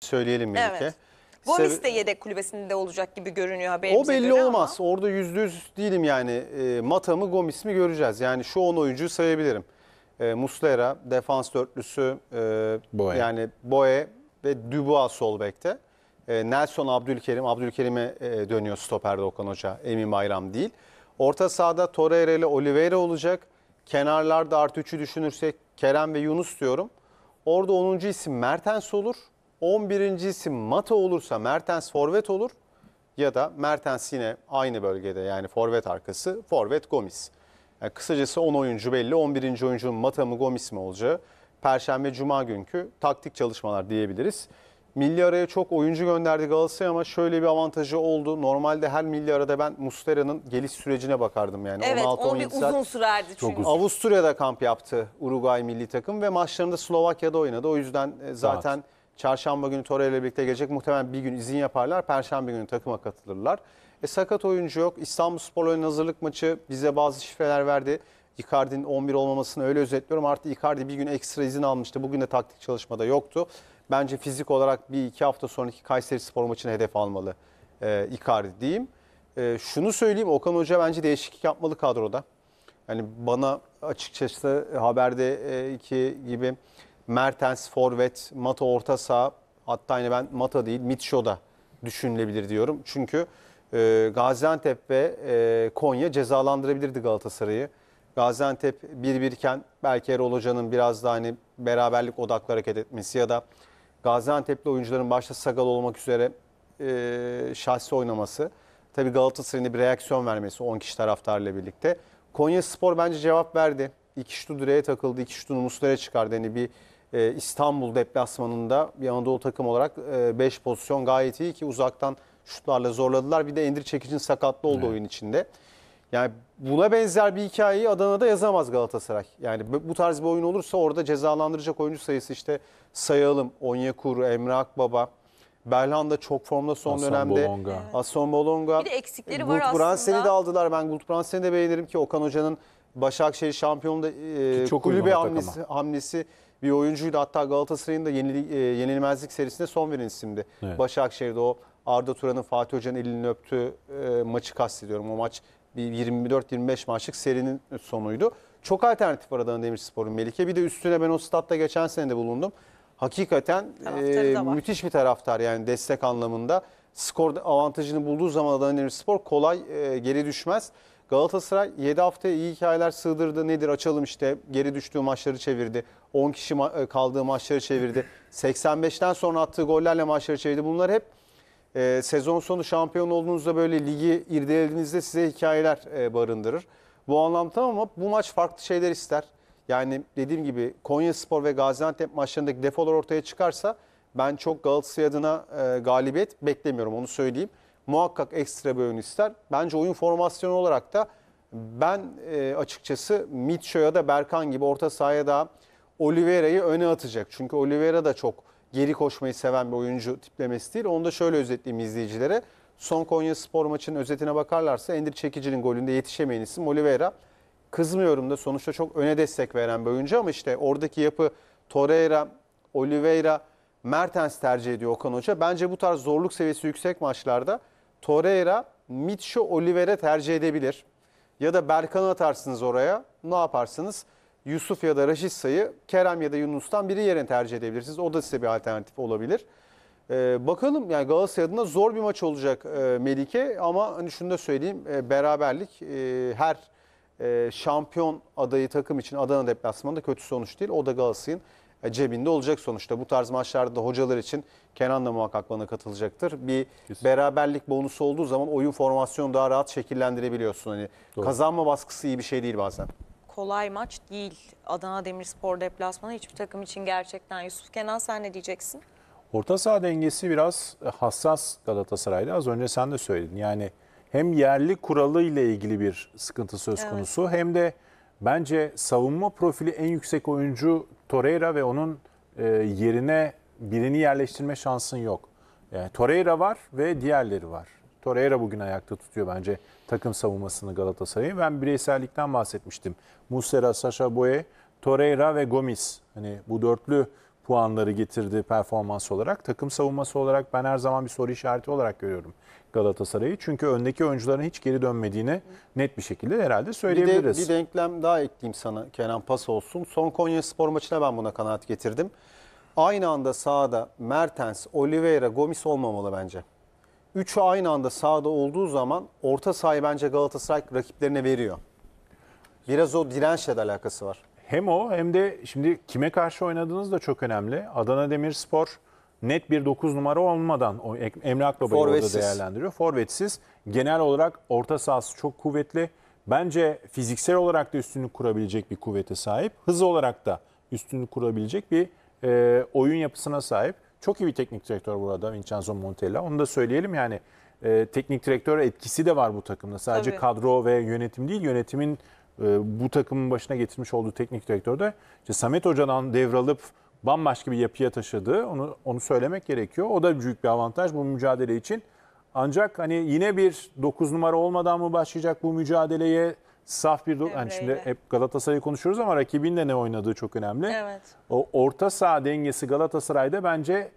Söyleyelim Melike. Evet. Gomis de yedek kulübesinde olacak gibi görünüyor haberimize O belli göre olmaz. Ama. Orada yüzde yüz değilim yani. E, Mata mı Gomis mi göreceğiz. Yani şu 10 oyuncuyu sayabilirim. E, Muslera, defans dörtlüsü, e, Boye. yani Boe ve Dubois sol bekte. E, Nelson Abdülkerim, Abdülkerim'e e, dönüyor stoperde Okan Hoca. Emin Bayram değil. Orta sahada Torreira ile Oliveira olacak. Kenarlarda artı 3'ü düşünürsek Kerem ve Yunus diyorum. Orada 10. isim Mertens olur. 11. isim Mata olursa Mertens forvet olur ya da Mertens yine aynı bölgede yani forvet arkası forvet Gomis. Yani e, kısacası 10 oyuncu belli. 11. oyuncunun Mata mı Gomis mi olacağı Perşembe Cuma günkü taktik çalışmalar diyebiliriz. Milli araya çok oyuncu gönderdi Galatasaray ama şöyle bir avantajı oldu. Normalde her milli arada ben Mustera'nın geliş sürecine bakardım yani. Evet 16, onu bir uzun sürerdi çünkü. Çok uzun. Avusturya'da kamp yaptı Uruguay milli takım ve maçlarında Slovakya'da oynadı. O yüzden e, zaten... Rahat Çarşamba günü Torreira ile birlikte gelecek. Muhtemelen bir gün izin yaparlar. Perşembe günü takıma katılırlar. E, sakat oyuncu yok. İstanbul Spor'un hazırlık maçı bize bazı şifreler verdi. Icardi'nin 11 olmamasını öyle özetliyorum. Artı Icardi bir gün ekstra izin almıştı. Bugün de taktik çalışmada yoktu. Bence fizik olarak bir iki hafta sonraki Kayseri Spor maçına hedef almalı e, Icardi diyeyim. E, şunu söyleyeyim Okan Hoca bence değişiklik yapmalı kadroda. Yani bana açıkçası haberdeki e, gibi Mertens, Forvet, Mata orta saha hatta yine ben Mata değil Mitşo da düşünülebilir diyorum. Çünkü e, Gaziantep ve e, Konya cezalandırabilirdi Galatasaray'ı. Gaziantep 1-1 iken belki Erol Hoca'nın biraz daha hani beraberlik odaklı hareket etmesi ya da Gaziantep'li oyuncuların başta Sagal olmak üzere e, şahsi oynaması. Tabii Galatasaray'ın bir reaksiyon vermesi 10 kişi taraftarla birlikte. Konya Spor bence cevap verdi. İki şutu direğe takıldı, iki şutunu muslara çıkardı. Hani bir e, İstanbul deplasmanında bir Anadolu takım olarak 5 e, pozisyon gayet iyi ki uzaktan şutlarla zorladılar. Bir de Endir Çekiç'in sakatlı olduğu evet. oyun içinde. Yani buna benzer bir hikayeyi Adana'da yazamaz Galatasaray. Yani bu tarz bir oyun olursa orada cezalandıracak oyuncu sayısı işte sayalım. Onyekuru, Emre Akbaba, Berlanda çok formda son Hasan dönemde. Bolonga. Evet. Hasan Bolonga. Bir de eksikleri Gult var aslında. Bransen'i de aldılar. Ben Gult Bransen'i de beğenirim ki Okan Hoca'nın Başakşehir şampiyonunda e, kulübe hamlesi, hamlesi bir oyuncuydu. Hatta Galatasaray'ın da yenili, e, yenilmezlik serisinde son veren isimdi. Evet. Başakşehir'de o Arda Turan'ın Fatih Hoca'nın elini öptüğü e, maçı kastediyorum. O maç bir 24-25 maçlık serinin sonuydu. Çok alternatif var Adana Demirspor'un Melike. Bir de üstüne ben o statta geçen sene de bulundum. Hakikaten e, müthiş bir taraftar yani destek anlamında. Skor avantajını bulduğu zaman Adana Demirspor kolay e, geri düşmez. Galatasaray 7 haftaya iyi hikayeler sığdırdı. Nedir açalım işte geri düştüğü maçları çevirdi. 10 kişi ma e, kaldığı maçları çevirdi. 85'ten sonra attığı gollerle maçları çevirdi. Bunlar hep e, sezon sonu şampiyon olduğunuzda böyle ligi irdelediğinizde size hikayeler e, barındırır. Bu anlamda ama bu maç farklı şeyler ister. Yani dediğim gibi Konya Spor ve Gaziantep maçlarındaki defolar ortaya çıkarsa ben çok Galatasaray adına e, galibiyet beklemiyorum onu söyleyeyim muhakkak ekstra bir oyun ister. Bence oyun formasyonu olarak da ben e, açıkçası Mitcho da Berkan gibi orta sahaya da Oliveira'yı öne atacak. Çünkü Oliveira da çok geri koşmayı seven bir oyuncu tiplemesi değil. Onu da şöyle özetleyeyim izleyicilere. Son Konya Spor maçının özetine bakarlarsa Endir Çekici'nin golünde yetişemeyen isim Oliveira. Kızmıyorum da sonuçta çok öne destek veren bir oyuncu ama işte oradaki yapı Torreira, Oliveira, Mertens tercih ediyor Okan Hoca. Bence bu tarz zorluk seviyesi yüksek maçlarda Torreira Mitcho Oliver'e tercih edebilir. Ya da Berkan'ı atarsınız oraya. Ne yaparsınız? Yusuf ya da Raşitsa'yı Kerem ya da Yunus'tan biri yerine tercih edebilirsiniz. O da size bir alternatif olabilir. Ee, bakalım yani Galatasaray adına zor bir maç olacak e, Melike ama hani şunu da söyleyeyim e, beraberlik e, her e, şampiyon adayı takım için Adana deplasmanında kötü sonuç değil. O da Galatasaray'ın e, cebinde olacak sonuçta. Bu tarz maçlarda hocalar için Kenan da muhakkak bana katılacaktır. Bir Kesinlikle. beraberlik bonusu olduğu zaman oyun formasyonu daha rahat şekillendirebiliyorsun. Hani Doğru. kazanma baskısı iyi bir şey değil bazen kolay maç değil. Adana Demirspor deplasmanı hiçbir takım için gerçekten. Yusuf Kenan sen ne diyeceksin? Orta saha dengesi biraz e, hassas Galatasaray'da. Az önce sen de söyledin. Yani hem yerli kuralı ile ilgili bir sıkıntı söz konusu evet. hem de bence savunma profili en yüksek oyuncu Torreira ve onun e, yerine birini yerleştirme şansın yok. Yani e, Torreira var ve diğerleri var. Torreira bugün ayakta tutuyor bence takım savunmasını Galatasaray'ın. Ben bireysellikten bahsetmiştim. Muslera, Sasha Boye, Torreira ve Gomis. Hani bu dörtlü puanları getirdi performans olarak. Takım savunması olarak ben her zaman bir soru işareti olarak görüyorum Galatasaray'ı. Çünkü öndeki oyuncuların hiç geri dönmediğini net bir şekilde herhalde söyleyebiliriz. Bir, de, bir denklem daha ekleyeyim sana Kenan pas olsun. Son Konya spor maçına ben buna kanaat getirdim. Aynı anda sahada Mertens, Oliveira, Gomis olmamalı bence. Üçü aynı anda sahada olduğu zaman orta sahayı bence Galatasaray rakiplerine veriyor. Biraz o dirençle de alakası var. Hem o hem de şimdi kime karşı oynadığınız da çok önemli. Adana Demirspor net bir 9 numara olmadan o Emre Akbaba'yı orada değerlendiriyor. Forvetsiz. Genel olarak orta sahası çok kuvvetli. Bence fiziksel olarak da üstünlük kurabilecek bir kuvvete sahip. Hız olarak da üstünlük kurabilecek bir e, oyun yapısına sahip. Çok iyi bir teknik direktör burada Vincenzo Montella. Onu da söyleyelim yani e, teknik direktör etkisi de var bu takımda. Sadece Tabii. kadro ve yönetim değil yönetimin ee, bu takımın başına getirmiş olduğu teknik direktör de işte Samet Hoca'dan devralıp bambaşka bir yapıya taşıdığı onu, onu söylemek gerekiyor. O da büyük bir avantaj bu mücadele için. Ancak hani yine bir 9 numara olmadan mı başlayacak bu mücadeleye saf bir... Hani şimdi hep Galatasaray'ı konuşuyoruz ama rakibin de ne oynadığı çok önemli. Evet. O orta saha dengesi Galatasaray'da bence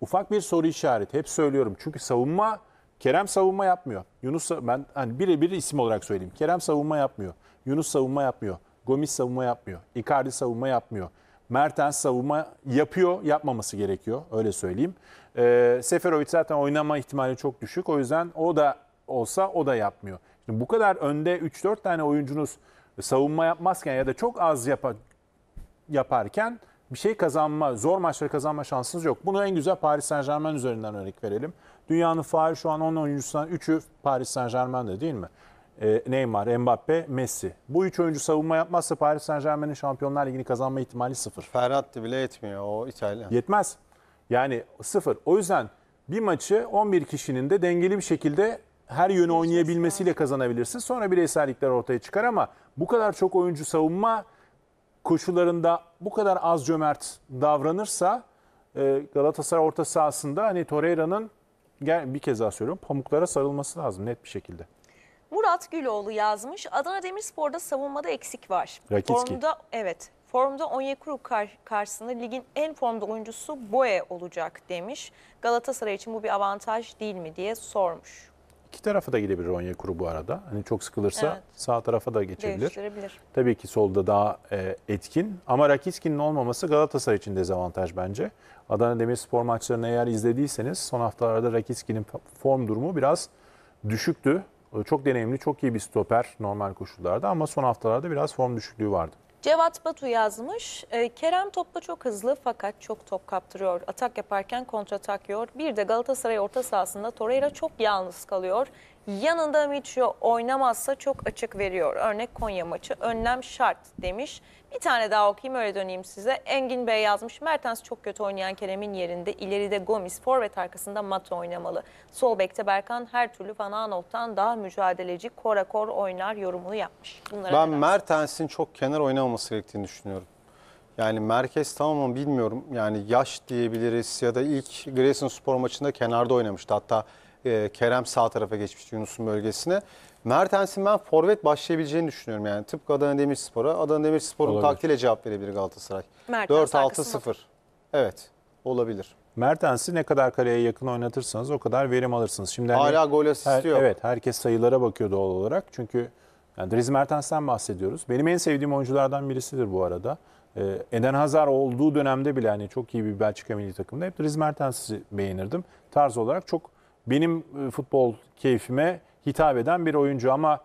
ufak bir soru işareti. Hep söylüyorum çünkü savunma Kerem savunma yapmıyor. Yunus ben hani birebir isim olarak söyleyeyim. Kerem savunma yapmıyor. Yunus savunma yapmıyor. Gomis savunma yapmıyor. Icardi savunma yapmıyor. Mertens savunma yapıyor, yapmaması gerekiyor öyle söyleyeyim. E, Seferovic zaten oynama ihtimali çok düşük. O yüzden o da olsa o da yapmıyor. Şimdi bu kadar önde 3-4 tane oyuncunuz savunma yapmazken ya da çok az yapa, yaparken bir şey kazanma, zor maçları kazanma şansınız yok. Bunu en güzel Paris Saint Germain üzerinden örnek verelim. Dünyanın fari şu an 10 oyuncusundan 3'ü Paris Saint Germain'de değil mi? E, Neymar, Mbappe, Messi. Bu üç oyuncu savunma yapmazsa Paris Saint Germain'in Şampiyonlar Ligi'ni kazanma ihtimali sıfır. Ferhat bile yetmiyor o İtalyan. Yetmez. Yani sıfır. O yüzden bir maçı 11 kişinin de dengeli bir şekilde her yönü oynayabilmesiyle kazanabilirsin. Sonra bireysellikler ortaya çıkar ama bu kadar çok oyuncu savunma koşularında bu kadar az cömert davranırsa e, Galatasaray orta sahasında hani Torreira'nın bir kez daha söylüyorum pamuklara sarılması lazım net bir şekilde. Murat Güloğlu yazmış. Adana Demirspor'da savunmada eksik var. Rakitski. Formda evet. Formda Onyekuru kar karşısında ligin en formda oyuncusu Boe olacak demiş. Galatasaray için bu bir avantaj değil mi diye sormuş. İki tarafa da gidebilir Onyekuru bu arada. Hani çok sıkılırsa Evet. sağ tarafa da geçebilir. Tabii ki solda daha e, etkin ama Rakitski'nin olmaması Galatasaray için dezavantaj bence. Adana Demirspor maçlarını eğer izlediyseniz son haftalarda Rakitski'nin form durumu biraz düşüktü. Çok deneyimli, çok iyi bir stoper normal koşullarda ama son haftalarda biraz form düşüklüğü vardı. Cevat Batu yazmış. E, Kerem topla çok hızlı fakat çok top kaptırıyor. Atak yaparken kontratak yiyor. Bir de Galatasaray orta sahasında Torreira çok yalnız kalıyor. Yanında Miço oynamazsa çok açık veriyor. Örnek Konya maçı önlem şart demiş. Bir tane daha okuyayım öyle döneyim size. Engin Bey yazmış. Mertens çok kötü oynayan Kerem'in yerinde ileride Gomis, forvet arkasında Mat oynamalı. Sol bekte Berkan her türlü Fananolt'tan daha mücadeleci korakor oynar yorumunu yapmış. Bunlara ben Mertens'in çok kenar oynamaması gerektiğini düşünüyorum. Yani merkez tamam mı bilmiyorum. Yani yaş diyebiliriz ya da ilk Grayson spor maçında kenarda oynamıştı. Hatta e, Kerem sağ tarafa geçmişti Yunus'un bölgesine. Mertens'in ben forvet başlayabileceğini düşünüyorum yani. Tıpkı Adana Demirspor'a. Adana Demirspor'un Olabilir. taktiğiyle cevap verebilir Galatasaray. Mertens 4-6-0. Evet. Olabilir. Mertens'i ne kadar kareye yakın oynatırsanız o kadar verim alırsınız. Şimdi hani Hala gol asisti yok. Evet herkes sayılara bakıyor doğal olarak. Çünkü yani Dries Mertens'ten bahsediyoruz. Benim en sevdiğim oyunculardan birisidir bu arada. Ee, Eden Hazar olduğu dönemde bile hani çok iyi bir Belçika milli takımında hep Dries Mertens'i beğenirdim. Tarz olarak çok benim e, futbol keyfime hitap eden bir oyuncu ama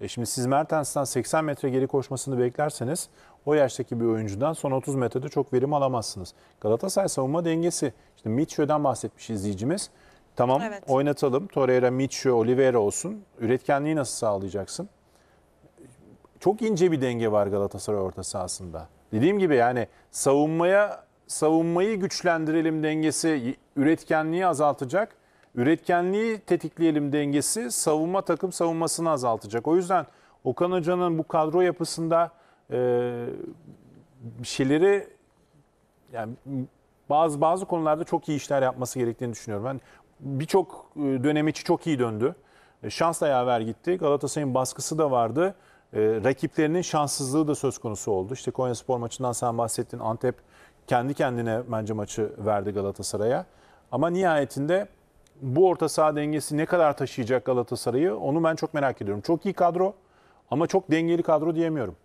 e şimdi siz Mertens'ten 80 metre geri koşmasını beklerseniz o yaştaki bir oyuncudan son 30 metrede çok verim alamazsınız. Galatasaray savunma dengesi. İşte Mitchell'den bahsetmiş izleyicimiz. Tamam evet. oynatalım. Torreira, Mitchell, Oliveira olsun. Üretkenliği nasıl sağlayacaksın? Çok ince bir denge var Galatasaray orta sahasında. Dediğim gibi yani savunmaya savunmayı güçlendirelim dengesi üretkenliği azaltacak Üretkenliği tetikleyelim dengesi savunma takım savunmasını azaltacak. O yüzden Okan Hoca'nın bu kadro yapısında e, bir şeyleri yani bazı bazı konularda çok iyi işler yapması gerektiğini düşünüyorum. Ben birçok e, dönem içi çok iyi döndü. E, şansla yaver gitti. Galatasaray'ın baskısı da vardı. E, rakiplerinin şanssızlığı da söz konusu oldu. İşte Konya Spor maçından sen bahsettin. Antep kendi kendine bence maçı verdi Galatasaray'a. Ama nihayetinde bu orta saha dengesi ne kadar taşıyacak Galatasaray'ı onu ben çok merak ediyorum. Çok iyi kadro ama çok dengeli kadro diyemiyorum.